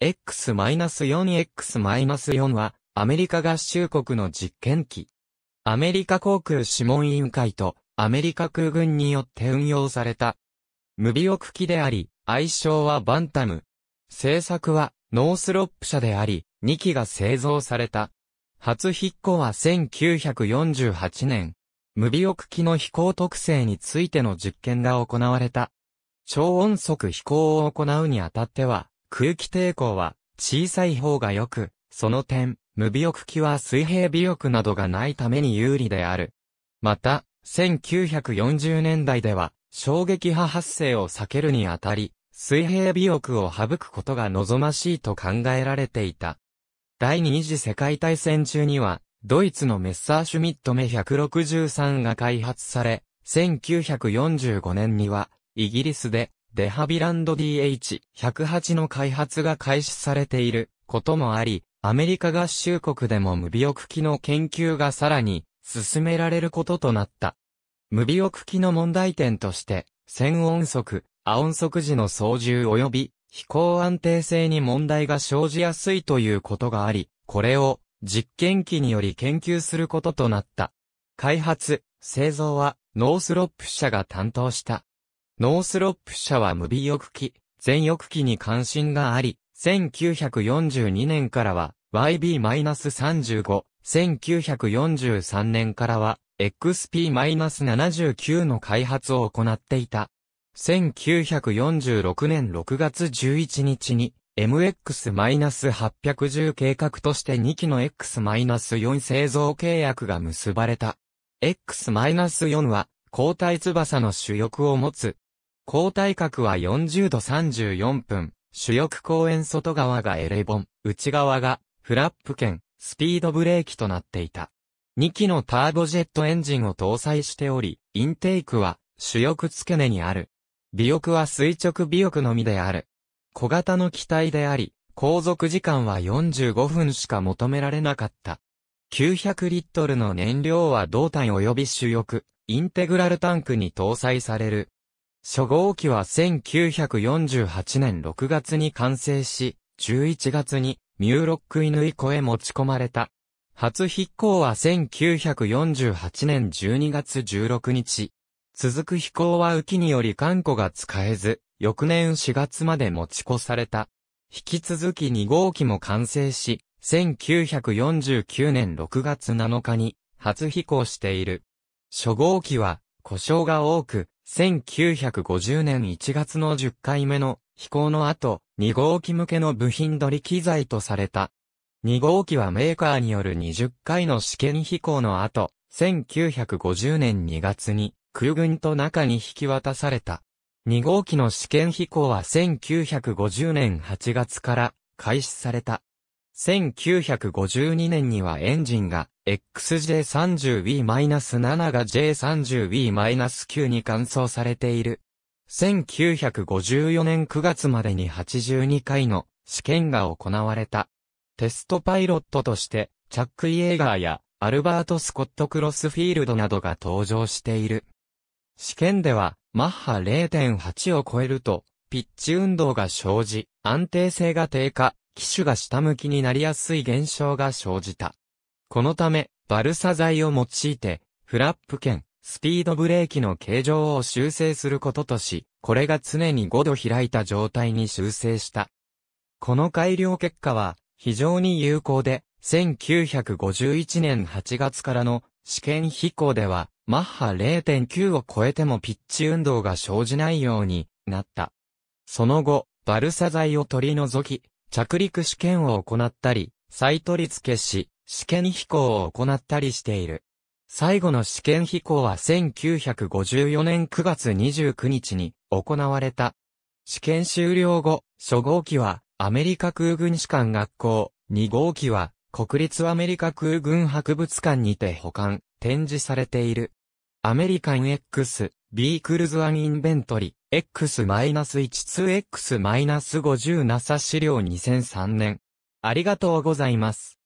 X-4X-4 は、アメリカ合衆国の実験機。アメリカ航空諮問委員会と、アメリカ空軍によって運用された。無尾翼機であり、愛称はバンタム。製作は、ノースロップ社であり、2機が製造された。初飛行は1948年。無尾翼機の飛行特性についての実験が行われた。超音速飛行を行うにあたっては、空気抵抗は小さい方が良く、その点、無尾翼機は水平尾翼などがないために有利である。また、1940年代では、衝撃波発生を避けるにあたり、水平尾翼を省くことが望ましいと考えられていた。第二次世界大戦中には、ドイツのメッサーシュミットメ163が開発され、1945年には、イギリスでデハビランド DH108 の開発が開始されていることもあり、アメリカ合衆国でも無尾翼機の研究がさらに進められることとなった。無尾翼機の問題点として、線音速、亜音速時の操縦及び飛行安定性に問題が生じやすいということがあり、これを実験機により研究することとなった。開発、製造はノースロップ社が担当した。ノースロップ社は無尾翼機、全翼機に関心があり、1942年からは YB-35、1943年からは XP-79 の開発を行っていた。1946年6月11日に MX-810 計画として2機の X-4 製造契約が結ばれた。X-4 は、交代翼の主翼を持つ、交代角は40度34分、主翼公園外側がエレボン、内側がフラップ兼スピードブレーキとなっていた。2機のターボジェットエンジンを搭載しており、インテークは主翼付け根にある。尾翼は垂直尾翼のみである。小型の機体であり、航続時間は45分しか求められなかった。900リットルの燃料は胴体及び主翼、インテグラルタンクに搭載される初号機は1948年6月に完成し、11月にミューロック犬イ湖へ持ち込まれた。初飛行は1948年12月16日。続く飛行は雨季により艦庫が使えず、翌年4月まで持ち越された。引き続き2号機も完成し、1949年6月7日に初飛行している。初号機は故障が多く、1950年1月の10回目の飛行の後、2号機向けの部品取り機材とされた。2号機はメーカーによる20回の試験飛行の後、1950年2月に空軍と中に引き渡された。2号機の試験飛行は1950年8月から開始された。1952年にはエンジンが XJ30B-7 が J30B-9 に換装されている。1954年9月までに82回の試験が行われた。テストパイロットとして、チャック・イエーガーやアルバート・スコット・クロスフィールドなどが登場している。試験では、マッハ0.8を超えると、ピッチ運動が生じ、安定性が低下、機種が下向きになりやすい現象が生じた。このため、バルサ材を用いて、フラップ兼、スピードブレーキの形状を修正することとし、これが常に5度開いた状態に修正した。この改良結果は非常に有効で、1951年8月からの試験飛行では、マッハ0.9を超えてもピッチ運動が生じないようになった。その後、バルサ材を取り除き、着陸試験を行ったり、再取り付けし、試験飛行を行ったりしている。最後の試験飛行は1954年9月29日に行われた。試験終了後、初号機はアメリカ空軍士官学校、2号機は国立アメリカ空軍博物館にて保管、展示されている。アメリカン X、ビークルズアンインベントリ、X-12X-50 NASA 資料2003年。ありがとうございます。